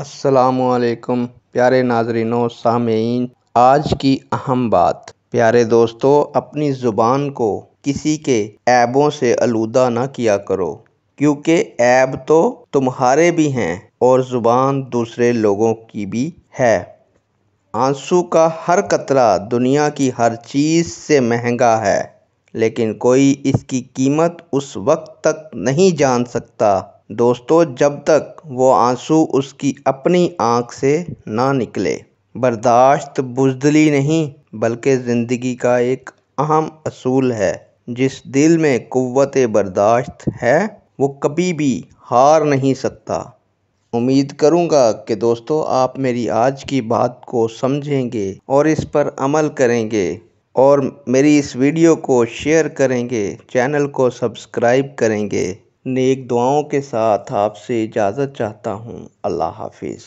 असलकम प्यारे नाजरनों सामीन आज की अहम बात प्यारे दोस्तों अपनी ज़ुबान को किसी के ऐबों से आलूदा ना किया करो क्योंकि ऐब तो तुम्हारे भी हैं और ज़ुबान दूसरे लोगों की भी है आंसू का हर कतरा दुनिया की हर चीज़ से महंगा है लेकिन कोई इसकी कीमत उस वक्त तक नहीं जान सकता दोस्तों जब तक वो आंसू उसकी अपनी आँख से ना निकले बर्दाश्त बुजदली नहीं बल्कि ज़िंदगी का एक अहम असूल है जिस दिल में कुत बर्दाश्त है वो कभी भी हार नहीं सकता उम्मीद करूँगा कि दोस्तों आप मेरी आज की बात को समझेंगे और इस पर अमल करेंगे और मेरी इस वीडियो को शेयर करेंगे चैनल को सब्सक्राइब करेंगे नेक दुआओं के साथ आपसे इजाज़त चाहता हूँ अल्लाह हाफिज़